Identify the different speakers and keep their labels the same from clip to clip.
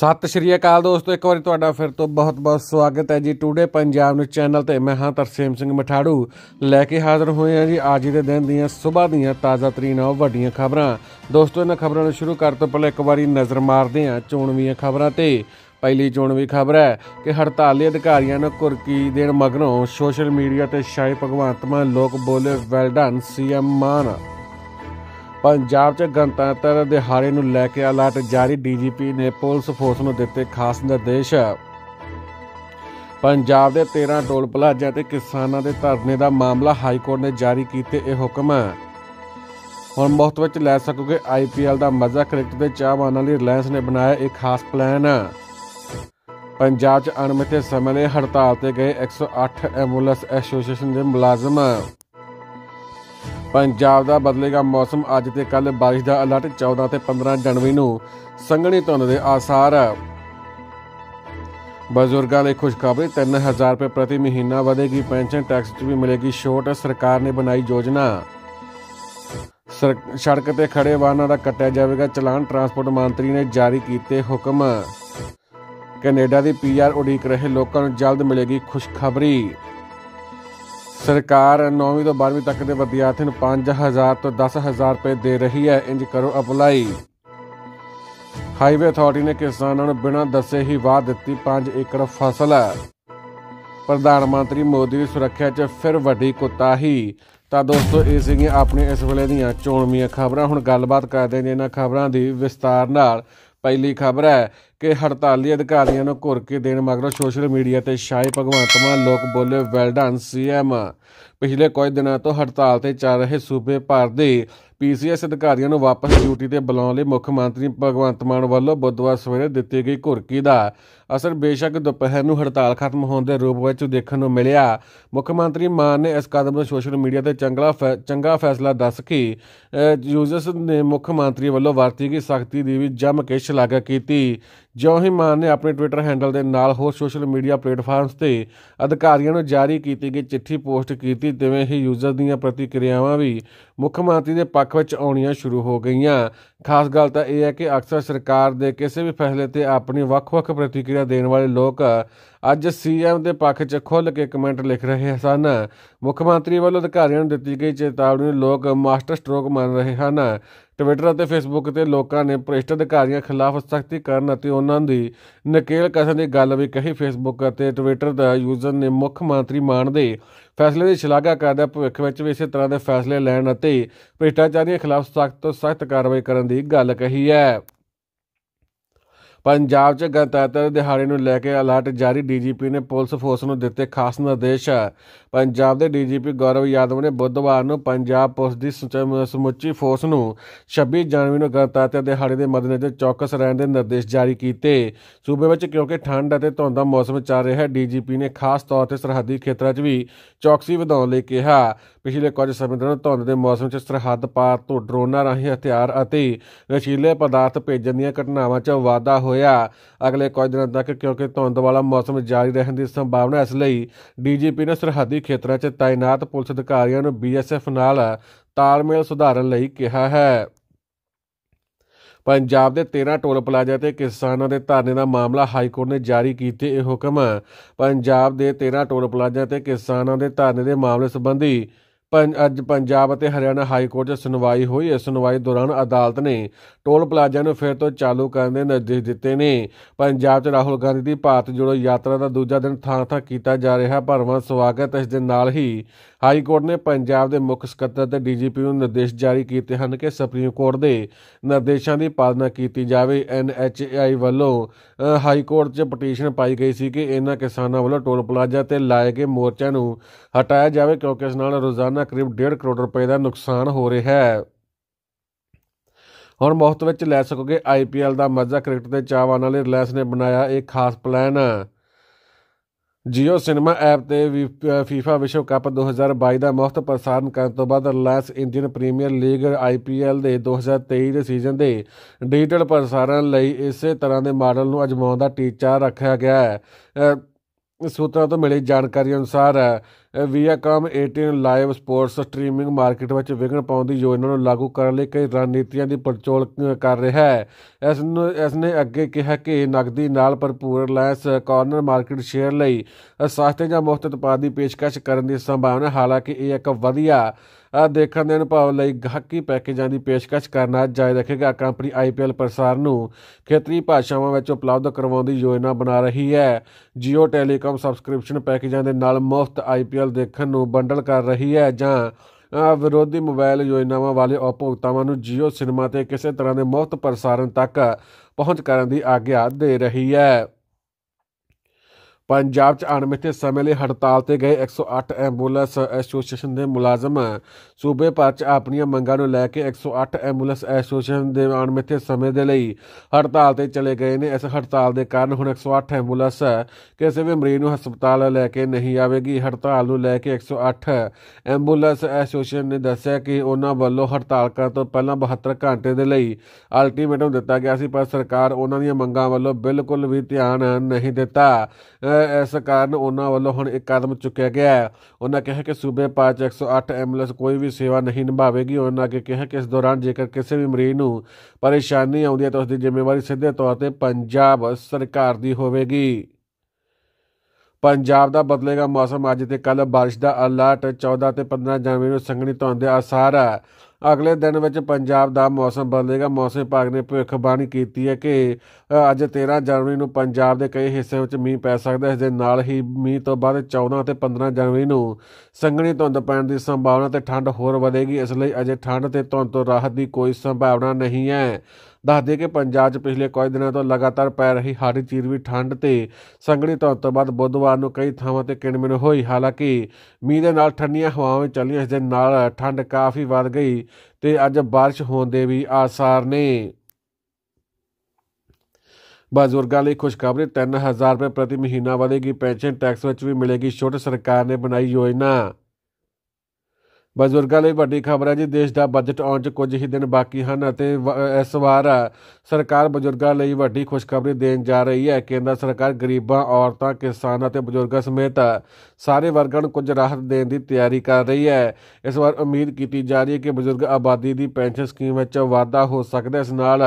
Speaker 1: ਸਤਿ ਸ਼੍ਰੀ ਅਕਾਲ ਦੋਸਤੋ ਇੱਕ ਵਾਰੀ ਤੁਹਾਡਾ ਫਿਰ ਤੋਂ ਬਹੁਤ-ਬਹੁਤ ਸਵਾਗਤ ਹੈ ਜੀ ਟੂਡੇ ਪੰਜਾਬ ਨੂੰ ਚੈਨਲ ਤੇ ਮੈਂ ਹਾਂ ਤਰਸੇਮ ਸਿੰਘ ਮਠਾੜੂ ਲੈ ਕੇ ਹਾਜ਼ਰ ਹੋਏ ਹਾਂ ਜੀ ਅੱਜ ਦੇ ਦਿਨ ਦੀਆਂ ਸਵੇਰ ਦੀਆਂ ਤਾਜ਼ਾ ਤਰੀਨ ਵੱਡੀਆਂ ਖਬਰਾਂ ਦੋਸਤੋ ਇਹਨਾਂ ਖਬਰਾਂ ਨੂੰ ਸ਼ੁਰੂ ਕਰਨ ਤੋਂ ਪਹਿਲਾਂ ਇੱਕ ਵਾਰੀ ਨਜ਼ਰ ਮਾਰਦੇ ਹਾਂ ਚੋਣਵੀਆਂ ਖਬਰਾਂ ਤੇ ਪਹਿਲੀ ਚੋਣਵੀ ਖਬਰ ਹੈ ਕਿ ਹੜਤਾਲੀ ਅਧਿਕਾਰੀਆਂ ਨੂੰ ਕੁਰਕੀ ਦੇਣ ਮਗਰੋਂ ਸੋਸ਼ਲ ਮੀਡੀਆ ਤੇ ਸ਼ਾਇ ਭਗਵੰਤ ਮਾਨ ਲੋਕ ਬੋਲੇ well done CM Mann Punjab 'ਚ ਗਣਤੰਤਰ ਦਿਹਾੜੇ ਨੂੰ ਲੈ ਕੇ ਅਲਰਟ ਜਾਰੀ ਡੀਜੀਪੀ ਨੇ ਪੁਲਿਸ ਫੋਰਸ ਨੂੰ ਦਿੱਤੇ ਖਾਸ ਨਿਰਦੇਸ਼ ਪੰਜਾਬ ਦੇ 13 ਟੋਲ ਪਲਾਜ਼ਾ ਤੇ ਕਿਸਾਨਾਂ ਦੇ ਧਰਨੇ ਦਾ ਮਾਮਲਾ ਹਾਈ ਕੋਰਟ ਨੇ ਜਾਰੀ ਕੀਤੇ ਇਹ ਹੁਕਮ ਹੁਣ ਮੁਫਤ ਵਿੱਚ ਲੈ ਸਕੋਗੇ ਆਈਪੀਐਲ ਦਾ ਮਜ਼ਾ ਕ੍ਰਿਕਟ ਦੇ ਚਾਹਵਾਨਾਂ ਲਈ ਰਿਲਾਇੰਸ ਨੇ ਬਣਾਇਆ ਇੱਕ ਖਾਸ ਪਲਾਨ ਪੰਜਾਬ 'ਚ ਅਣਮਿੱਥੇ ਸਮੇਂ ਲਈ ਹੜਤਾਲ ਤੇ ਗਏ 108 ਐਮੂਲਸ ਐਸੋਸੀਏਸ਼ਨ ਦੇ ਮੁਲਾਜ਼ਮ ਪੰਜਾਬ ਦਾ ਬਦਲੇਗਾ ਮੌਸਮ ਅੱਜ ਤੇ ਕੱਲ ਬਾਰਿਸ਼ ਦਾ ਅਲਰਟ 14 ਤੇ 15 ਜਨਵਰੀ ਨੂੰ ਸੰਘਣੀ ਧੁੰਦ ਦੇ ਆਸਾਰ ਬਜ਼ੁਰਗਾਂ ਲਈ ਖੁਸ਼ਖਬਰੀ 3000 ਰੁਪਏ ਪ੍ਰਤੀ ਮਹੀਨਾ ਵਧੇਗੀ ਪੈਨਸ਼ਨ ਟੈਕਸ 'ਚ ਵੀ ਮਿਲੇਗੀ ਛੋਟ ਸਰਕਾਰ ਨੇ ਬਣਾਈ ਯੋਜਨਾ ਸੜਕ ਤੇ ਖੜੇ ਵਾਹਨਾਂ ਦਾ ਕੱਟਿਆ ਜਾਵੇਗਾ ਚਲਾਨ ਟਰਾਂਸਪੋਰਟ ਮੰਤਰੀ ਨੇ ਜਾਰੀ ਕੀਤੇ ਹੁਕਮ ਕੈਨੇਡਾ ਦੀ ਪੀਆਰ ਉਡੀਕ ਰਹੇ ਲੋਕਾਂ ਨੂੰ ਜਲਦ ਮਿਲੇਗੀ ਖੁਸ਼ਖਬਰੀ ਸਰਕਾਰ 9ਵੀਂ ਤੋਂ 12ਵੀਂ ਤੱਕ ਦੇ ਵਿਦਿਆਰਥੀਆਂ ਨੂੰ 5000 ਤੋਂ 10000 ਰੁਪਏ ਦੇ ਰਹੀ ਹੈ ਇੰਜ ਕਰੋ ਅਪਲਾਈ ਹਾਈਵੇ ਅਥਾਰਟੀ ਨੇ ਕਿਸਾਨਾਂ ਨੂੰ ਬਿਨਾਂ ਦੱਸੇ ਹੀ ਵਾਅ ਦਿੱਤੀ 5 ਏਕੜ ਫਸਲ ਪ੍ਰਧਾਨ ਮੰਤਰੀ ਮੋਦੀ ਦੀ ਸੁਰੱਖਿਆ 'ਚ ਫਿਰ ਵੱਡੀ ਕੁੱਤਾਹੀ ਤਾਂ ਦੋਸਤੋ ਇਹ ਸੀਗੀਆਂ ਆਪਣੀਆਂ ਇਸ ਵੇਲੇ ਦੀਆਂ ਚੋਣਵੀਆਂ ਖਬਰਾਂ ਹੁਣ ਗੱਲਬਾਤ ਕਰਦੇ ਨੇ ਇਹਨਾਂ ਖਬਰਾਂ ਦੀ ਵਿਸਤਾਰ ਨਾਲ ਪਹਿਲੀ ਖਬਰ ਹੈ ਕਿ ਹੜਤਾਲੀ ਅਧਿਕਾਰੀਆਂ ਨੂੰ ਘੁਰ ਕੇ ਦੇਣ ਮਗਰੋਂ ਸੋਸ਼ਲ ਮੀਡੀਆ ਤੇ ਸ਼ਾਇ ਭਗਵੰਤ ਮਾਨ ਲੋਕ ਬੋਲੇ ਵੈਲ ਡਨ ਸੀਐਮ ਪਿਛਲੇ ਕੁਝ ਦਿਨਾਂ ਤੋਂ ਹੜਤਾਲ ਤੇ ਚੱਲ ਰਹੇ ਸੂਬੇ ਭਰ ਦੇ ਪੀਸੀਐਸ ਅਧਿਕਾਰੀਆਂ ਨੂੰ ਵਾਪਸ ਡਿਊਟੀ ਤੇ ਬੁਲਾਉਣ ਲਈ ਮੁੱਖ ਮੰਤਰੀ ਭਗਵੰਤ ਮਾਨ ਵੱਲੋਂ ਬੁੱਧਵਾਰ ਸਵੇਰੇ ਦਿੱਤੀ ਗਈ ਘੁਰਕੀ ਦਾ ਅਸਰ ਬੇਸ਼ੱਕ ਦੁਪਹਿਰ ਨੂੰ ਹੜਤਾਲ ਖਤਮ ਹੋਣ ਦੇ ਰੂਪ ਵਿੱਚ ਦੇਖਣ ਨੂੰ ਮਿਲਿਆ ਮੁੱਖ ਮੰਤਰੀ ਮਾਨ ਨੇ ਇਸ ਕਦਮ ਨੂੰ ਸੋਸ਼ਲ ਮੀਡੀਆ ਤੇ ਚੰਗਲਾ ਚੰਗਾ ਫੈਸਲਾ ਦੱਸ ਕੇ ਯੂਜ਼ਰਸ ਨੇ ਮੁੱਖ ਮੰਤਰੀ ਵੱਲੋਂ ਵਰਤੀ ਗਈ ਸਖਤੀ ਦੀ ਵੀ ਜੰਮ ਕੇ ਸ਼ਲਾਘਾ ਕੀਤੀ ਜਿਉਂ ਹੀ ਮਾਨ ਨੇ ਆਪਣੇ ਟਵਿੱਟਰ ਹੈਂਡਲ ਦੇ ਨਾਲ ਹੋਰ ਸੋਸ਼ਲ ਮੀਡੀਆ ਪਲੇਟਫਾਰਮਸ ਤੇ ਅਧਿਕਾਰੀਆਂ ਨੂੰ ਜਾਰੀ ਕੀਤੀ ਗਈ ਚਿੱਠੀ ਪੋਸਟ ਕੀਤੀ ਕੀਤੀ ਤਿਵੇਂ ਹੀ ਯੂਜ਼ਰ ਦੀਆਂ ਪ੍ਰਤੀਕਿਰਿਆਵਾਂ ਵੀ ਮੁੱਖ ਮੰਤਰੀ ਦੇ ਪੱਖ ਵਿੱਚ ਆਉਣੀਆਂ ਸ਼ੁਰੂ ਹੋ ਗਈਆਂ ਖਾਸ ਗੱਲ ਤਾਂ ਇਹ ਹੈ ਕਿ ਅਕਸਰ ਸਰਕਾਰ ਦੇ ਕਿਸੇ ਵੀ ਫੈਸਲੇ ਤੇ ਆਪਣੀ ਵੱਖ-ਵੱਖ ਪ੍ਰਤੀਕਿਰਿਆ ਦੇਣ ਵਾਲੇ ਲੋਕ ਅੱਜ ਸੀਐਮ ਦੇ ਪੱਖ 'ਚ ਖੁੱਲ੍ਹ ਕੇ ਕਮੈਂਟ ਲਿਖ ਰਹੇ ਹਨ ਮੁੱਖ ਮੰਤਰੀ ਵੱਲੋਂ ਅਧਿਕਾਰੀਆਂ ਨੂੰ ਦਿੱਤੀ ਗਈ ਚੇਤਾਵਨੀ ਨੂੰ ਲੋਕ ਮਾਸਟਰ ਸਟ੍ਰੋਕ ਮੰਨ ਰਹੇ ਹਨ ਟਵਿੱਟਰ ਅਤੇ ਫੇਸਬੁੱਕ ਤੇ ਲੋਕਾਂ ਨੇ ਭ੍ਰਿਸ਼ਟ ਅਧਿਕਾਰੀਆਂ ਖਿਲਾਫ ਸਖਤੀ ਕਰਨ ਅਤੇ ਉਹਨਾਂ ਦੀ ਨਕੇਲ ਕਸਣ ਦੀ ਗੱਲ ਵੀ ਕਹੀ ਫੇਸਬੁੱਕ ਅਤੇ ਟਵਿੱਟਰ ਦਾ ਯੂਜ਼ਰ ਨੇ ਮੁੱਖ ਮੰਤਰੀ ਮਾਨ ਦੇ ਫੈਸਲੇ ਦੀ ਸ਼ਲਾਘਾ ਕਰਦਿਆਂ ਭਵਿੱਖ ਵਿੱਚ ਵੀ ਇਸੇ ਤਰ੍ਹਾਂ ਦੇ ਫੈਸਲੇ ਲੈਣ ਅਤੇ ਭ੍ਰਿਸ਼ਟਾਚਾਰੀਆਂ ਖਿਲਾਫ ਸਖਤ ਤੋਂ ਸਖਤ ਕਾਰਵਾਈ ਕਰਨ ਦੀ ਗੱਲ ਕਹੀ ਹੈ ਪੰਜਾਬ 'ਚ ਗਣਤੰਤਰ ਦਿਹਾੜੇ ਨੂੰ ਲੈ ਕੇ ਅਲਰਟ ਜਾਰੀ ਡੀਜੀਪੀ ਨੇ ਪੁਲਿਸ ਫੋਰਸ ਨੂੰ ਦਿੱਤੇ ਖਾਸ ਨਿਰਦੇਸ਼ ਪੰਜਾਬ ਦੇ ਡੀਜੀਪੀ ਗੌਰਵ ਯਾਦਵ ਨੇ ਬੁੱਧਵਾਰ ਨੂੰ ਪੰਜਾਬ ਪੁਲਿਸ ਦੀ ਸਮੁੱਚੀ ਫੋਰਸ ਨੂੰ 26 ਜਨਵਰੀ ਨੂੰ ਗਣਤੰਤਰ ਦਿਹਾੜੇ ਦੇ ਮੱਦੇਨਜ਼ਰ ਚੌਕਸ ਰਹਿਣ ਦੇ ਨਿਰਦੇਸ਼ ਜਾਰੀ ਕੀਤੇ ਸੂਬੇ ਵਿੱਚ ਕਿਉਂਕਿ ਠੰਡ ਅਤੇ ਧੁੰਦ ਦਾ ਮੌਸਮ ਚੱਲ ਰਿਹਾ ਹੈ ਡੀਜੀਪੀ ਨੇ ਖਾਸ ਤੌਰ ਤੇ ਸਰਹੱਦੀ ਖੇਤਰਾਂ 'ਚ ਵੀ ਚੌਕਸੀ ਵਧਾਉਣ ਲਈ ਕਿਹਾ ਪਿਛਲੇ ਕੁਝ ਸਮੇਂ ਤੋਂ ਧੁੰਦ ਦੇ ਮੌਸਮ 'ਚ ਸਰਹੱਦ ਪਾਰ ਤੋਂ ਡਰੋਨਾਂ ਰਾਹੀਂ ਹਥਿਆਰ ਅਤੇ ਨਸ਼ੀਲੇ ਪਦਾਰਥ ਭੇਜਣ ਦੀਆਂ ਘਟਨਾਵਾਂ 'ਚ ਵਾਧਾ ਹੋਇਆ ਹੋਇਆ ਅਗਲੇ ਕੁਝ ਦਿਨਾਂ ਤੱਕ ਕਿਉਂਕਿ ਧੁੰਦ ਵਾਲਾ ਮੌਸਮ ਜਾਰੀ ਰਹਿਣ ਦੀ ਸੰਭਾਵਨਾ ਇਸ ਲਈ ਡੀਜੀਪੀ ਨੇ ਸਰਹੱਦੀ ਖੇਤਰਾਂ 'ਚ ਤਾਇਨਾਤ ਪੁਲਿਸ ਅਧਿਕਾਰੀਆਂ ਨੂੰ ਬੀਐਸਐਫ ਨਾਲ ਤਾਲਮੇਲ ਸੁਧਾਰਨ ਲਈ ਕਿਹਾ ਹੈ ਪੰਜਾਬ ਦੇ 13 ਟੋਲ ਪਲਾਜ਼ਾ ਤੇ ਕਿਸਾਨਾਂ ਦੇ ਧਰਨੇ ਦਾ ਮਾਮਲਾ ਹਾਈ ਕੋਰਟ ਨੇ ਜਾਰੀ ਕੀਤੇ ਇਹ ਹੁਕਮ ਪੰਜਾਬ ਦੇ 13 ਟੋਲ ਪਲਾਜ਼ਾ ਤੇ ਕਿਸਾਨਾਂ ਦੇ ਧਰਨੇ ਦੇ ਮਾਮਲੇ ਸੰਬੰਧੀ ਅੱਜ ਪੰਜਾਬ ਅਤੇ ਹਰਿਆਣਾ ਹਾਈ ਕੋਰਟ 'ਚ ਸੁਣਵਾਈ ਹੋਈ ਇਸ ਸੁਣਵਾਈ ਦੌਰਾਨ ਅਦਾਲਤ ਨੇ ਟੋਲ ਪਲਾਜ਼ਾ ਨੂੰ ਫਿਰ ਤੋਂ ਚਾਲੂ ਕਰਨ ਦੇ ਨਿਰਦੇਸ਼ ਦਿੱਤੇ ਨੇ ਪੰਜਾਬ 'ਚ ਰਾਹੁਲ ਗਾਂਧੀ ਦੀ ਭਾਰਤ ਜੋੜੋ ਯਾਤਰਾ ਦਾ ਦੂਜਾ ਦਿਨ ਥਾਂ-ਥਾਂ ਕੀਤਾ ਜਾ ਰਿਹਾ ਭਰਵਾਂ ਸਵਾਗਤ ਇਸ ਦੇ ਨਾਲ ਹੀ ਹਾਈ ਕੋਰਟ ਨੇ ਪੰਜਾਬ ਦੇ ਮੁੱਖ ਸਕੱਤਰ ਤੇ ਡੀਜੀਪੀ ਨੂੰ ਨਿਰਦੇਸ਼ ਜਾਰੀ ਕੀਤੇ ਹਨ ਕਿ ਸੁਪਰੀਮ ਕੋਰਟ ਦੇ ਨਿਰਦੇਸ਼ਾਂ ਦੀ ਪਾਲਣਾ ਕੀਤੀ ਜਾਵੇ ਐਨਐਚਏਆਈ ਵੱਲੋਂ ਹਾਈ ਕੋਰਟ 'ਚ ਪਟੀਸ਼ਨ ਪਾਈ ਗਈ ਸੀ ਕਿ ਇਹਨਾਂ ਕਿਸਾਨਾਂ ਵੱਲੋਂ ਟੋਲ ਪਲਾਜ਼ਾ ਤੇ ਲਾਏ ਗਏ ਮੋਰਚਿਆਂ ਨੂੰ ਹਟਾਇਆ ਜਾਵੇ ਕਿਉਂਕਿ ਇਸ ਨਾਲ ਰੋਜ਼ਾਨਾ ਕਰੀਬ 1.5 ਕਰੋੜ ਰੁਪਏ ਦਾ ਨੁਕਸਾਨ ਹੋ ਰਿਹਾ ਹੈ ਹੁਣ ਮੁਫਤ ਵਿੱਚ ਲੈ ਸਕੋਗੇ ਆਈਪੀਐਲ ਦਾ ਮਜ਼ਾ ਕ੍ਰਿਕਟ ਦੇ ਚਾਹਵਾਨਾਂ ਲਈ ਰਿਲਾਇੰਸ ਨੇ ਬਣਾਇਆ ਇਹ ਖਾਸ ਪਲਾਨ Jio Cinema ਐਪ ਤੇ FIFA ਵਿਸ਼ਵ ਕੱਪ 2022 ਦਾ ਮੁਫਤ ਪ੍ਰਸਾਰਣ ਕਰਨ ਤੋਂ ਬਾਅਦ ਲੈਸ ਇੰਡੀਅਨ ਪ੍ਰੀਮੀਅਰ ਲੀਗ IPL ਦੇ 2023 ਦੇ ਸੀਜ਼ਨ ਦੇ ਡਿਜੀਟਲ ਪ੍ਰਸਾਰਣ ਲਈ ਇਸੇ ਤਰ੍ਹਾਂ ਦੇ ਮਾਡਲ ਨੂੰ ਅਜਮਾਉਣ ਦਾ ਟੀਚਾ ਰੱਖਿਆ ਗਿਆ ਹੈ ਸੂਤਰਾਂ ਤੋਂ ਮਿਲੀ ਜਾਣਕਾਰੀ ਅਨੁਸਾਰ Viacom 18 live sports streaming market ਵਿੱਚ ਵਿਘਨ ਪਾਉਣ ਦੀ ਯੋਜਨਾ ਨੂੰ ਲਾਗੂ ਕਰਨ ਲਈ ਕਈ ਰਣਨੀਤੀਆਂ ਦੀ ਪਰਚੋਲ ਕਰ ਰਿਹਾ ਹੈ ਇਸ ਨੂੰ ਇਸ ਨੇ ਅੱਗੇ ਕਿਹਾ ਕਿ ਨਗਦੀ ਨਾਲ ਭਰਪੂਰ ਲੈਸ ਕਾਰਨਰ ਮਾਰਕੀਟ ਸ਼ੇਅਰ ਲਈ ਸਸਤੇ ਜਾਂ ਮੁਫਤ ਉਤਪਾਦ ਦੀ ਪੇਸ਼ਕਸ਼ ਕਰਨ ਦੀ ਸੰਭਾਵਨਾ ਹਾਲਾਂਕਿ ਇਹ ਇੱਕ ਵਧੀਆ ਆ ਦੇਖਣ ਦੇ ਅਨੁਭਵ ਲਈ ਗਾਹਕੀ ਪੈਕੇਜਾਂ ਦੀ ਪੇਸ਼ਕਸ਼ ਕਰਨਾ ਜਾਇਜ਼ ਰੱਖੇਗਾ ਕੰਪਨੀ ਆਈਪੀਐਲ ਪ੍ਰਸਾਰ ਨੂੰ ਖੇਤਰੀ ਭਾਸ਼ਾਵਾਂ ਵਿੱਚ ਉਪਲਬਧ ਕਰਵਾਉਣ ਦੀ ਯੋਜਨਾ ਬਣਾ ਰਹੀ ਹੈ ਜੀਓ ਟੈਲੀਕਾਮ ਸਬਸਕ੍ਰਿਪਸ਼ਨ ਪੈਕੇਜਾਂ ਦੇ ਨਾਲ ਮੁਫਤ ਆਈਪੀਐਲ ਮੋਬਾਈਲ ਦੇਖਣ ਨੂੰ ਬੰਡਲ ਕਰ ਰਹੀ ਹੈ ਜਾਂ ਵਿਰੋਧੀ ਮੋਬਾਈਲ ਯੋਜਨਾਵਾਂ ਵਾਲੇ ਉਪਭੋਗਤਾਵਾਂ ਨੂੰ Jio ਸਿਨੇਮਾ ਤੇ ਕਿਸੇ ਤਰ੍ਹਾਂ ਦੇ ਮੁਫਤ ਪ੍ਰਸਾਰਣ ਤੱਕ ਪਹੁੰਚ ਕਰਨ ਦੀ ਆਗਿਆ ਦੇ ਰਹੀ ਹੈ ਪੰਜਾਬ 'ਚ ਅਣਮਿੱਥੇ ਸਮੇਂ ਲਈ ਹੜਤਾਲ ਤੇ ਗਏ 108 ਐਂਬੂਲੈਂਸ ਐਸੋਸੀਏਸ਼ਨ ਦੇ ਮੁਲਾਜ਼ਮ ਸੂਬੇ ਭਰ 'ਚ ਆਪਣੀਆਂ ਮੰਗਾਂ ਨੂੰ ਲੈ ਕੇ 108 ਐਂਬੂਲੈਂਸ ਐਸੋਸੀਏਸ਼ਨ ਦੇ ਅਣਮਿੱਥੇ ਸਮੇਂ ਦੇ ਲਈ ਹੜਤਾਲ ਤੇ ਚਲੇ ਗਏ ਨੇ ਇਸ ਹੜਤਾਲ ਦੇ ਕਾਰਨ ਹੁਣ 108 ਐਂਬੂਲੈਂਸ ਕਿਸੇ ਵੀ ਮਰੀਜ਼ ਨੂੰ ਹਸਪਤਾਲ ਲੈ ਕੇ ਨਹੀਂ ਆਵੇਗੀ ਹੜਤਾਲ ਨੂੰ ਲੈ ਕੇ 108 ਐਂਬੂਲੈਂਸ ਐਸੋਸੀਏਸ਼ਨ ਨੇ ਦੱਸਿਆ ਕਿ ਉਹਨਾਂ ਵੱਲੋਂ ਹੜਤਾਲ ਕਰਨ ਤੋਂ ਪਹਿਲਾਂ 72 ਘੰਟੇ ਦੇ ਲਈ ਅਲਟੀਮੇਟਮ ਦਿੱਤਾ ਗਿਆ ਸੀ ਪਰ ਸਰਕਾਰ ਉਹਨਾਂ ਦੀਆਂ ਮੰਗਾਂ ਵੱਲੋਂ ਬਿਲਕੁਲ ਵੀ ਧਿਆਨ ਨਹੀਂ ਦਿੱਤਾ ਇਸ ਕਾਰਨ ਉਹਨਾਂ ਵੱਲੋਂ ਹੁਣ ਇੱਕ ਕਦਮ ਚੁੱਕਿਆ ਗਿਆ ਹੈ ਉਹਨਾਂ ਕਿਹਾ ਕਿ ਸੂਬੇ ਪਾਚ 108 ਐਂਬੂਲੈਂਸ ਕੋਈ ਵੀ ਸੇਵਾ ਨਹੀਂ ਨਿਭਾਵੇਗੀ ਉਹਨਾਂ ਅੱਗੇ ਕਿਹਾ ਕਿ ਇਸ ਦੌਰਾਨ ਜੇਕਰ ਕਿਸੇ ਵੀ ਮਰੀਜ਼ ਨੂੰ ਪਰੇਸ਼ਾਨੀ ਆਉਂਦੀ ਹੈ ਤਾਂ ਉਸ ਦੀ ਜ਼ਿੰਮੇਵਾਰੀ ਸਿੱਧੇ ਤੌਰ ਤੇ ਪੰਜਾਬ ਸਰਕਾਰ ਦੀ ਹੋਵੇਗੀ ਪੰਜਾਬ ਦਾ ਬਦਲੇਗਾ ਮੌਸਮ ਅੱਜ ਤੇ ਕੱਲ بارش ਦਾ ਅਲਰਟ 14 ਤੇ 15 ਜਨਵਰੀ ਨੂੰ ਸੰਘਣੀ ਧੁੰਦ ਦੇ ਆਸਾਰ ਹੈ ਅਗਲੇ ਦਿਨ ਵਿੱਚ ਪੰਜਾਬ ਦਾ ਮੌਸਮ ਬਦਲੇਗਾ ਮੌਸਮ ਵਿਭਾਗ ਨੇ ਭਵਿੱਖਬਾਣੀ ਕੀਤੀ ਹੈ ਕਿ ਅੱਜ 13 ਜਨਵਰੀ ਨੂੰ ਪੰਜਾਬ ਦੇ ਕਈ ਹਿੱਸਿਆਂ ਵਿੱਚ ਮੀਂਹ ਪੈ ਸਕਦਾ ਹੈ ਇਸ ਦੇ ਨਾਲ ਹੀ ਮੀਂਹ ਤੋਂ ਬਾਅਦ 14 ਅਤੇ 15 ਜਨਵਰੀ ਨੂੰ ਸੰਘਣੀ ਧੁੰਦ ਪੈਣ ਦੀ ਸੰਭਾਵਨਾ ਤੇ ਠੰਡ ਹੋਰ ਵਧੇਗੀ ਇਸ ਲਈ ਅਜੇ ਠੰਡ ਤੇ ਧੁੰਦ ਤੋਂ ਰਾਹਤ ਦੀ ਕੋਈ ਸੰਭਾਵਨਾ ਨਹੀਂ ਹੈ ਦੱਸ ਦੇ ਕਿ ਪੰਜਾਬ 'ਚ ਪਿਛਲੇ ਕੁਝ ਦਿਨਾਂ ਤੋਂ ਲਗਾਤਾਰ ਪੈ ਰਹੀ ਹਾਰੀ ਚੀਰਵੀ ਠੰਡ ਤੇ ਸੰਘਣੀ ਧੁੰਦ ਤੋਂ ਬਾਅਦ ਬੁੱਧਵਾਰ ਨੂੰ ਕਈ ਥਾਵਾਂ ਤੇ ਕਿਣਮਿਣ ਹੋਈ ਹਾਲਾਂਕਿ ਮੀਂਹ ਦੇ ਨਾਲ ਠੰਡੀਆਂ ਹਵਾਵਾਂ ਚੱਲੀਆਂ ਇਸ ਦੇ ਨਾਲ ਠੰਡ ਕਾਫੀ ਵੱਧ ਗਈ ਤੇ ਅੱਜ بارش ਹੋਣ ਦੇ ਵੀ ਆਸਾਰ ਨੇ ਬਜ਼ੁਰਗਾਂ ਲਈ ਖੁਸ਼ਖਬਰੀ 3000 ਰੁਪਏ ਪ੍ਰਤੀ ਮਹੀਨਾ ਵਧੇਗੀ ਪੈਨਸ਼ਨ ਟੈਕਸ ਵਿੱਚ ਵੀ ਮਿਲੇਗੀ ਛੋਟ ਸਰਕਾਰ ਨੇ ਬਣਾਈ ਯੋਜਨਾ ਬਜ਼ੁਰਗਾਂ ਲਈ ਵੱਡੀ ਖਬਰ ਹੈ ਜੀ ਦੇਸ਼ ਦਾ ਬਜਟ ਆਉਣ 'ਚ ਕੁਝ ਹੀ ਦਿਨ ਬਾਕੀ ਹਨ ਅਤੇ ਇਸ ਵਾਰ ਸਰਕਾਰ ਬਜ਼ੁਰਗਾਂ ਲਈ ਵੱਡੀ ਖੁਸ਼ਖਬਰੀ ਦੇਣ ਜਾ ਰਹੀ ਹੈ ਕੇਂਦਰ ਸਰਕਾਰ ਗਰੀਬਾਂ ਔਰਤਾਂ ਕਿਸਾਨਾਂ ਅਤੇ ਬਜ਼ੁਰਗਾਂ ਸਮੇਤ ਸਾਰੇ ਵਰਗਾਂ ਨੂੰ ਕੁਝ ਰਾਹਤ ਦੇਣ ਦੀ ਤਿਆਰੀ ਕਰ ਰਹੀ ਹੈ ਇਸ ਵਾਰ ਉਮੀਦ ਕੀਤੀ ਜਾ ਰਹੀ ਹੈ ਕਿ ਬਜ਼ੁਰਗ ਆਬਾਦੀ ਦੀ ਪੈਨਸ਼ਨ ਸਕੀਮ ਵਿੱਚ ਵਾਧਾ ਹੋ ਸਕਦਾ ਹੈ ਇਸ ਨਾਲ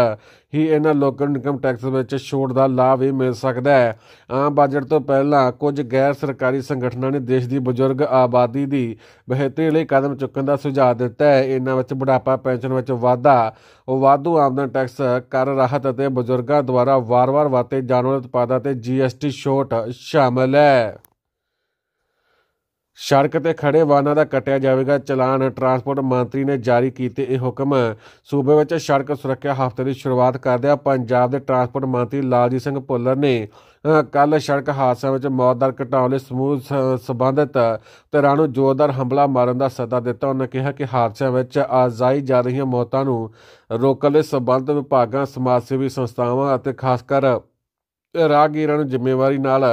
Speaker 1: ਹੀ ਇਹਨਾਂ ਲੋਕਾਂ ਨੂੰ ਇਨਕਮ ਟੈਕਸ ਵਿੱਚ ਛੋਟ ਦਾ ਲਾਭ ਵੀ ਮਿਲ ਸਕਦਾ ਹੈ ਆਮ ਬਜਟ ਤੋਂ ਪਹਿਲਾਂ ਕੁਝ ਗੈਰ ਸਰਕਾਰੀ ਸੰਗਠਨਾਂ ਨੇ ਦੇਸ਼ ਦੀ ਬਜ਼ੁਰਗ ਆਬਾਦੀ ਦੀ ਬਿਹਤਰੀ ਲਈ ਕਦਮ ਚੁੱਕਣ ਦਾ ਸੁਝਾਅ ਦਿੱਤਾ ਹੈ ਇਹਨਾਂ ਵਿੱਚ ਬੁਢਾਪਾ ਪੈਨਸ਼ਨ ਵਿੱਚ ਵਾਧਾ ਉਹ ਵਾਧੂ ਆਮਦਨ ਟੈਕਸ ਕਰ ਰਾਹਤ ਅਤੇ ਬਜ਼ੁਰਗਾਂ ਦੁਆਰਾ ਵਾਰ-ਵਾਰ ਵਾਤੇ ਜਾਣ ਵਾਲੇ ਉਤਪਾਦਾਂ ਤੇ ਜੀਐਸਟੀ ਛੋਟ ਸ਼ਾਮਲ ਹੈ ਸੜਕ ਤੇ ਖੜੇ ਵਾਹਨਾਂ ਦਾ ਕੱਟਿਆ ਜਾਵੇਗਾ ਚਲਾਨ ਟਰਾਂਸਪੋਰਟ ਮੰਤਰੀ ਨੇ ਜਾਰੀ ਕੀਤੇ ਇਹ ਹੁਕਮ ਸੂਬੇ ਵਿੱਚ ਸੜਕ ਸੁਰੱਖਿਆ ਹਫ਼ਤੇ ਦੀ ਸ਼ੁਰੂਆਤ ਆ ਪੰਜਾਬ ਦੇ ਟਰਾਂਸਪੋਰਟ ਮੰਤਰੀ ਲਾਲਜੀਤ ਸਿੰਘ ਭੁੱਲਰ ਨੇ ਕੱਲ ਸੜਕ ਹਾਦਸਿਆਂ ਵਿੱਚ ਮੌਤ ਦਰ ਘਟਾਉਣ ਲਈ ਸਮੂਹ ਸਬੰਧਤ ਧਿਰਾਂ ਨੂੰ ਜ਼ੋਰਦਾਰ ਹਮਲਾ ਮਾਰਨ ਦਾ ਸੱਦਾ ਦਿੱਤਾ ਉਹਨਾਂ ਕਿਹਾ ਕਿ ਹਾਦਸਿਆਂ ਵਿੱਚ ਆਜ਼ਾਈ ਜਾ ਰਹੀਆਂ ਮੌਤਾਂ ਨੂੰ ਰੋਕਣ ਲਈ ਸਬੰਧਤ ਵਿਭਾਗਾਂ ਸਮਾਜ ਸੇਵੀ ਸੰਸਥਾਵਾਂ ਅਤੇ ਖਾਸ ਕਰ ਰਾਹਗੀਰਾਂ ਨੂੰ ਜ਼ਿੰਮੇਵਾਰੀ ਨਾਲ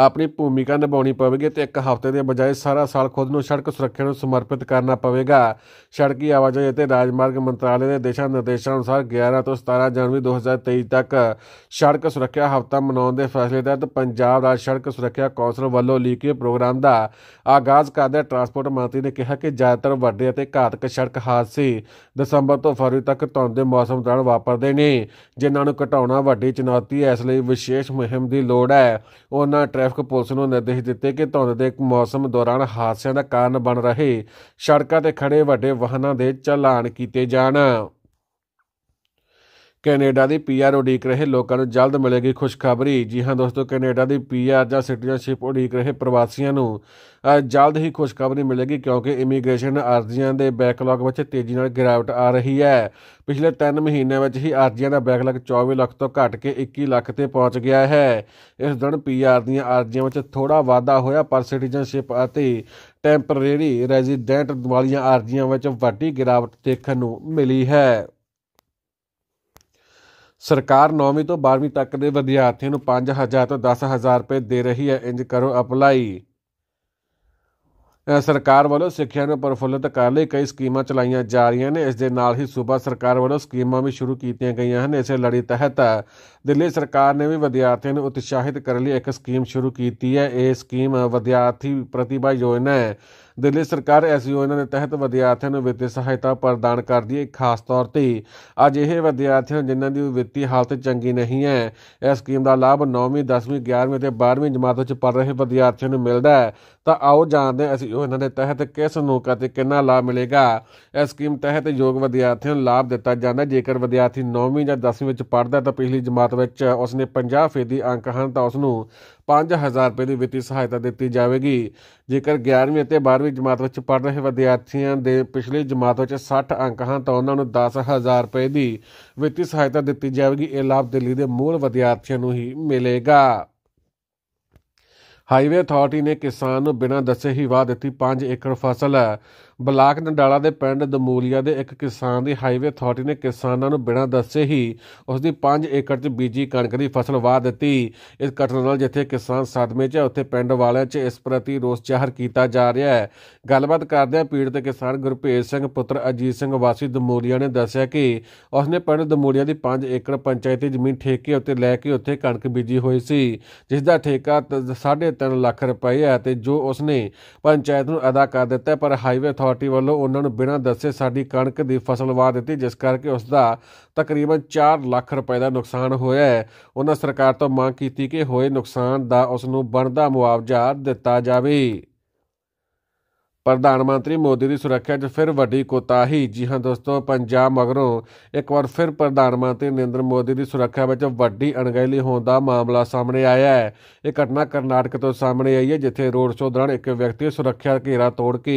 Speaker 1: ਆਪਣੀ ਭੂਮਿਕਾ ਨਿਭਾਉਣੀ ਪਵੇਗੀ ਤੇ ਇੱਕ ਹਫ਼ਤੇ ਦੇ ਬਜਾਏ ਸਾਰਾ ਸਾਲ ਖੁਦ ਨੂੰ ਸੜਕ ਸੁਰੱਖਿਆ ਨੂੰ ਸਮਰਪਿਤ ਕਰਨਾ ਪਵੇਗਾ ਸੜਕੀ ਆਵਾਜਾਈ ਅਤੇ ਰਾਜਮਾਰਗ ਮੰਤਰਾਲੇ ਦੇ ਦਿਸ਼ਾ ਨਿਰਦੇਸ਼ਾਂ ਅਨੁਸਾਰ 11 ਤੋਂ 17 ਜਨਵਰੀ 2023 ਤੱਕ ਸੜਕ ਸੁਰੱਖਿਆ ਹਫ਼ਤਾ ਮਨਾਉਣ ਦੇ ਫੈਸਲੇ ਤਹਿਤ ਪੰਜਾਬ ਰਾਜ ਸੜਕ ਸੁਰੱਖਿਆ ਕੌਂਸਲ ਵੱਲੋਂ ਲੀਕੇ ਪ੍ਰੋਗਰਾਮ ਦਾ ਆਗਾਜ਼ ਕਰਦੇ ਟਰਾਂਸਪੋਰਟ ਮੰਤਰੀ ਨੇ ਕਿਹਾ ਕਿ ਜ਼ਿਆਦਾਤਰ ਵੱਡੇ ਅਤੇ ਘਾਤਕ ਸੜਕ ਹਾਦਸੇ ਦਸੰਬਰ ਤੋਂ ਫਰਵਰੀ ਤੱਕ ਧੁੰਦ ਦੇ ਮੌਸਮ ਦੌਰਾਨ ਵਾਪਰਦੇ ਨੇ ਜਿਨ੍ਹਾਂ ਨੂੰ ਘਟਾਉਣਾ ਵੱਡੀ ਚੁਣੌਤੀ ਹੈ ਇਸ ਲਈ ਵਿਸ਼ੇਸ਼ ਮੁਹਿੰਮ ਦੀ ਲੋੜ ਹੈ ਉਹਨਾਂ ਟ੍ਰੈਫਿਕ ਪੁਲਿਸ ਨੂੰ ਨਿਰਦੇਸ਼ ਦਿੱਤੇ ਕਿ ਧੁੰਦ ਦੇ ਮੌਸਮ ਦੌਰਾਨ ਹਾਦਸਿਆਂ ਦਾ ਕਾਰਨ ਬਣ ਰਹੇ ਸੜਕਾਂ ਤੇ ਖੜੇ ਵੱਡੇ ਵਾਹਨਾਂ ਦੇ ਚਲਾਨ ਕੀਤੇ ਜਾਣ ਕੈਨੇਡਾ ਦੀ ਪੀਆਰ ਉਡੀਕ ਰਹੇ ਲੋਕਾਂ ਨੂੰ ਜਲਦ ਮਿਲੇਗੀ ਖੁਸ਼ਖਬਰੀ ਜੀ ਹਾਂ ਦੋਸਤੋ ਕੈਨੇਡਾ ਦੀ ਪੀਆਰ ਜਾਂ ਸਿਟੀਜ਼ਨਸ਼ਿਪ ਉਡੀਕ ਰਹੇ ਪ੍ਰਵਾਸੀਆਂ ਨੂੰ ਜਲਦ ਹੀ ਖੁਸ਼ਖਬਰੀ ਮਿਲੇਗੀ ਕਿਉਂਕਿ ਇਮੀਗ੍ਰੇਸ਼ਨ ਅਰਜ਼ੀਆਂ ਦੇ ਬੈਕਲੌਗ ਵਿੱਚ ਤੇਜ਼ੀ ਨਾਲ ਗਿਰਾਵਟ ਆ ਰਹੀ ਹੈ ਪਿਛਲੇ 3 ਮਹੀਨਿਆਂ ਵਿੱਚ ਹੀ ਅਰਜ਼ੀਆਂ ਦਾ ਬੈਕਲੌਗ 24 ਲੱਖ ਤੋਂ ਘਟ ਕੇ 21 ਲੱਖ ਤੇ ਪਹੁੰਚ ਗਿਆ ਹੈ ਇਸ ਦੌਰਾਨ ਪੀਆਰ ਦੀਆਂ ਅਰਜ਼ੀਆਂ ਵਿੱਚ ਥੋੜਾ ਵਾਧਾ ਹੋਇਆ ਪਰ ਸਿਟੀਜ਼ਨਸ਼ਿਪ ਅਤੇ ਟੈਂਪਰੇਰੀ ਰੈਜ਼ੀਡੈਂਟ ਵਾਲੀਆਂ ਅਰਜ਼ੀਆਂ ਵਿੱਚ ਵੱਡੀ ਗਿਰਾਵਟ ਦੇਖਣ ਨੂੰ ਮਿਲੀ ਹੈ ਸਰਕਾਰ 9ਵੀਂ ਤੋਂ 12ਵੀਂ ਤੱਕ ਦੇ ਵਿਦਿਆਰਥੀਆਂ ਨੂੰ 5000 ਤੋਂ 10000 ਰੁਪਏ ਦੇ ਰਹੀ ਹੈ ਇੰਜ ਕਰੋ ਅਪਲਾਈ ਸਰਕਾਰ ਵੱਲੋਂ ਸਿੱਖਿਆ ਨੂੰ ਪਰਫੁੱਲਤ ਕਰਨ ਲਈ ਕਈ ਸਕੀਮਾਂ ਚਲਾਈਆਂ ਜਾ ਰਹੀਆਂ ਨੇ ਇਸ ਦੇ ਨਾਲ ਹੀ ਸੂਬਾ ਸਰਕਾਰ ਵੱਲੋਂ ਸਕੀਮਾਂ ਵੀ ਸ਼ੁਰੂ ਕੀਤੀਆਂ ਗਈਆਂ ਹਨ ਇਸੇ ਲੜੀ ਤਹਿਤ ਦਿੱਲੀ ਸਰਕਾਰ ਨੇ ਵੀ ਵਿਦਿਆਰਥੀਆਂ ਨੂੰ ਉਤਸ਼ਾਹਿਤ ਕਰਨ ਲਈ ਇੱਕ ਸਕੀਮ ਸ਼ੁਰੂ ਕੀਤੀ ਹੈ ਇਹ ਸਕੀਮ ਵਿਦਿਆਰਥੀ ਪ੍ਰਤਿਭਾ ਯੋਜਨਾ ਹੈ ਦਿੱਲੀ ਸਰਕਾਰ ਇਸ ਯੋਜਨਾ ਦੇ ਤਹਿਤ ਵਿਦਿਆਰਥੀਆਂ ਨੂੰ ਵਿੱਤੀ ਸਹਾਇਤਾ ਪ੍ਰਦਾਨ ਕਰਦੀ ਹੈ ਖਾਸ ਤੌਰ ਤੇ ਅਜਿਹੇ ਵਿਦਿਆਰਥੀਆਂ ਜਿਨ੍ਹਾਂ ਦੀ ਵਿੱਤੀ ਹਾਲਤ ਚੰਗੀ ਨਹੀਂ ਹੈ ਇਸ ਸਕੀਮ ਦਾ ਲਾਭ 9ਵੀਂ 10ਵੀਂ 11ਵੀਂ ਤੇ 12ਵੀਂ ਜਮਾਤ ਵਿੱਚ ਪੜ ਰਹੇ ਵਿਦਿਆਰਥੀਆਂ ਨੂੰ ਮਿਲਦਾ ਹੈ ਤਾਂ ਆਓ ਜਾਣਦੇ ਹਾਂ ਉਹ ਇਹਨਾਂ ਦੇ ਤਹਿਤ ਕਿਸ ਨੂੰ ਕਦੇ ਕਿੰਨਾ ਲਾਭ ਮਿਲੇਗਾ ਇਸ ਸਕੀਮ ਤਹਿਤ ਯੋਗ ਵਿਦਿਆਰਥੀਆਂ ਨੂੰ ਲਾਭ ਦਿੱਤਾ ਜਾਂਦਾ ਜੇਕਰ ਵਿਦਿਆਰਥੀ 9ਵੀਂ ਜਾਂ 10ਵੀਂ ਵਿੱਚ ਪੜਦਾ ਤਾਂ ਪਿਛਲੀ ਜਮਾਤ ਵਿੱਚ ਉਸਨੇ 50 ਫੀਸਦੀ ਅੰਕ ਹਨ ਤਾਂ ਉਸ ਨੂੰ 5000 ਰੁਪਏ ਦੀ ਵਿੱਤੀ ਸਹਾਇਤਾ ਦਿੱਤੀ ਜਾਵੇਗੀ ਜੇਕਰ 11ਵੀਂ ਅਤੇ 12ਵੀਂ ਜਮਾਤ ਵਿੱਚ ਪੜ੍ਹ ਰਹੇ ਵਿਦਿਆਰਥੀਆਂ ਦੇ ਪਿਛਲੇ ਜਮਾਤ ਵਿੱਚ 60 ਅੰਕ ਹਨ ਤਾਂ ਉਹਨਾਂ ਨੂੰ 10000 ਰੁਪਏ ਦੀ ਵਿੱਤੀ ਸਹਾਇਤਾ ਦਿੱਤੀ ਜਾਵੇਗੀ ਇਹ ਲਾਭ ਦਿੱਲੀ ਦੇ ਮੂਲ ਵਿਦਿਆਰਥੀਆਂ ਨੂੰ ਹੀ ਮਿਲੇਗਾ ਹਾਈਵੇ ਅਥਾਰਟੀ ਨੇ ਕਿਸਾਨ ਨੂੰ ਬਿਨਾਂ ਦੱਸੇ ਹੀ ਵਾਅਦਾ ਦਿੱਤੀ 5 ਏਕੜ ਫਸਲ ਬਲਾਕ ਨੰਡਾਲਾ ਦੇ ਪਿੰਡ ਦਮੂਲੀਆ ਦੇ ਇੱਕ ਕਿਸਾਨ ਦੀ ਹਾਈਵੇ ਅਥਾਰਟੀ ਨੇ ਕਿਸਾਨਾਂ ਨੂੰ ਬਿਨਾਂ ਦੱਸੇ ਹੀ ਉਸ ਦੀ 5 ਏਕੜ 'ਚ ਬੀਜੀ ਕਣਕ ਦੀ ਫਸਲ ਵਾਹ ਦਿੱਤੀ ਇਸ ਘਟਨਾ ਨਾਲ ਜਿੱਥੇ ਕਿਸਾਨ ਸਦਮੇ 'ਚ ਉੱਥੇ ਪਿੰਡ ਵਾਲਿਆਂ 'ਚ ਇਸ ਪ੍ਰਤੀ ਰੋਸ ਜ਼ਾਹਰ ਕੀਤਾ ਜਾ ਰਿਹਾ ਹੈ ਗੱਲਬਾਤ ਕਰਦਿਆਂ ਪੀੜਤ ਕਿਸਾਨ ਗੁਰਪ੍ਰੀਤ ਸਿੰਘ ਪੁੱਤਰ ਅਜੀਤ ਸਿੰਘ ਵਾਸੀ ਦਮੂਲੀਆ ਨੇ ਦੱਸਿਆ ਕਿ ਉਸਨੇ ਪਿੰਡ ਦਮੂਲੀਆ ਦੀ 5 ਏਕੜ ਪੰਚਾਇਤੀ ਜ਼ਮੀਨ ਠੇਕੇ ਉੱਤੇ ਲੈ ਕੇ ਉੱਥੇ ਕਣਕ ਬੀਜੀ ਹੋਈ ਸੀ ਜਿਸ ਦਾ ਠੇਕਾ 3.5 ਲੱਖ ਰੁਪਏ ਹੈ ਤੇ ਜੋ ਉਸਨੇ ਪੰਚਾਇਤ ਨੂੰ ਅਦਾ ਕਰ ਦਿੱਤਾ ਪਰ ਹਾਈਵੇ ਅਥਾਰਟੀ ਵੱਲੋਂ ਉਹਨਾਂ ਨੂੰ ਬਿਨਾਂ ਦੱਸੇ ਸਾਡੀ ਕਣਕ ਦੀ ਫਸਲ ਵਾਹ ਦਿੱਤੀ ਜਿਸ ਕਰਕੇ ਉਸ ਦਾ ਤਕਰੀਬਨ 4 ਲੱਖ ਰੁਪਏ ਦਾ ਨੁਕਸਾਨ ਹੋਇਆ ਹੈ ਉਹਨਾਂ ਸਰਕਾਰ ਤੋਂ ਮੰਗ ਕੀਤੀ ਕਿ ਹੋਏ ਨੁਕਸਾਨ ਦਾ ਉਸ ਨੂੰ ਬਣਦਾ ਮੁਆਵਜ਼ਾ ਦਿੱਤਾ ਜਾਵੇ ਪ੍ਰਧਾਨ ਮੰਤਰੀ ਮੋਦੀ ਦੀ ਸੁਰੱਖਿਆ 'ਚ ਫਿਰ ਵੱਡੀ ਕੋਤਾਹੀ ਜੀ ਹਾਂ ਦੋਸਤੋ ਪੰਜਾਬ ਮਗਰੋਂ ਇੱਕ ਵਾਰ ਫਿਰ ਪ੍ਰਧਾਨ ਮੰਤਰੀ ਨਰਿੰਦਰ ਮੋਦੀ ਦੀ ਸੁਰੱਖਿਆ ਵਿੱਚ ਵੱਡੀ ਅਣਗਹਿਲੀ ਹੋਣ ਦਾ ਮਾਮਲਾ ਸਾਹਮਣੇ ਆਇਆ ਹੈ ਇਹ ਘਟਨਾ ਕਰਨਾਟਕ ਤੋਂ ਸਾਹਮਣੇ ਆਈ ਹੈ ਜਿੱਥੇ ਰੋਡ ਸ਼ੋਅ ਦੌਰਾਨ ਇੱਕ ਵਿਅਕਤੀ ਸੁਰੱਖਿਆ ਘੇਰਾ ਤੋੜ ਕੇ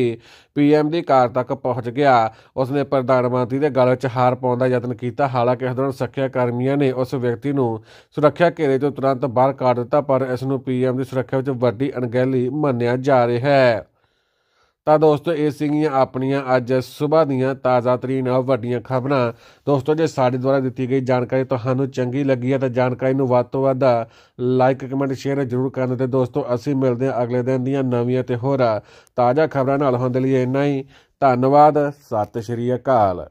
Speaker 1: ਪੀਐਮ ਦੀ ਕਾਰ ਤੱਕ ਪਹੁੰਚ ਗਿਆ ਉਸਨੇ ਪ੍ਰਧਾਨ ਮੰਤਰੀ ਦੇ ਗਲ ਵਿੱਚ ਹਾਰ ਪਾਉਣ ਦਾ ਯਤਨ ਕੀਤਾ ਹਾਲਾਂਕਿ ਇਸ ਦੌਰਾਨ ਸੁਰੱਖਿਆ ਕਰਮੀਆਂ ਨੇ ਉਸ ਵਿਅਕਤੀ ਨੂੰ ਸੁਰੱਖਿਆ ਘੇਰੇ ਤੋਂ ਤੁਰੰਤ ਬਾਹਰ ਕੱਢ ਦਿੱਤਾ ਪਰ ਇਸ ਨੂੰ ਪੀਐਮ ਦੀ ਸੁਰੱਖਿਆ ਵਿੱਚ ਵੱਡੀ ਅਣਗਹਿਲੀ ਮੰਨਿਆ ਜਾ ਰਿਹਾ ਹੈ ਤਾਂ ਦੋਸਤੋ ਇਹ ਸੀਗੀਆਂ ਆਪਣੀਆਂ ਅੱਜ ਸਵੇਰ ਦੀਆਂ ਤਾਜ਼ਾ ਤਰੀਨ ਵੱਡੀਆਂ ਖਬਰਾਂ ਦੋਸਤੋ ਜੇ ਸਾਡੇ ਦੁਆਰਾ ਦਿੱਤੀ ਗਈ ਜਾਣਕਾਰੀ ਤੁਹਾਨੂੰ ਚੰਗੀ ਲੱਗੀ ਹੈ ਤਾਂ ਜਾਣਕਾਰੀ ਨੂੰ ਵੱਧ ਤੋਂ ਵੱਧ ਲਾਈਕ ਕਮੈਂਟ ਸ਼ੇਅਰ ਜ਼ਰੂਰ ਕਰਨ ਤੇ ਦੋਸਤੋ ਅਸੀਂ ਮਿਲਦੇ ਹਾਂ ਅਗਲੇ ਦਿਨ ਦੀਆਂ ਨਵੀਆਂ ਤੇ ਹੋਰ ਤਾਜ਼ਾ ਖਬਰਾਂ ਨਾਲ ਹੁੰਦੇ ਲਈ ਇੰਨਾ ਹੀ ਧੰਨਵਾਦ ਸਤਿ ਸ਼੍ਰੀ ਅਕਾਲ